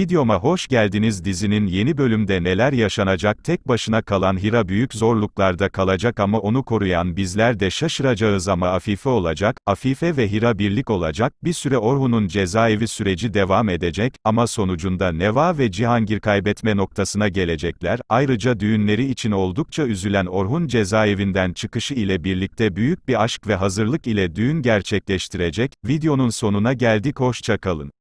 Videoma hoş geldiniz dizinin yeni bölümde neler yaşanacak tek başına kalan Hira büyük zorluklarda kalacak ama onu koruyan bizler de şaşıracağız ama Afife olacak, Afife ve Hira birlik olacak, bir süre Orhun'un cezaevi süreci devam edecek ama sonucunda Neva ve Cihangir kaybetme noktasına gelecekler, ayrıca düğünleri için oldukça üzülen Orhun cezaevinden çıkışı ile birlikte büyük bir aşk ve hazırlık ile düğün gerçekleştirecek, videonun sonuna geldik hoşça kalın.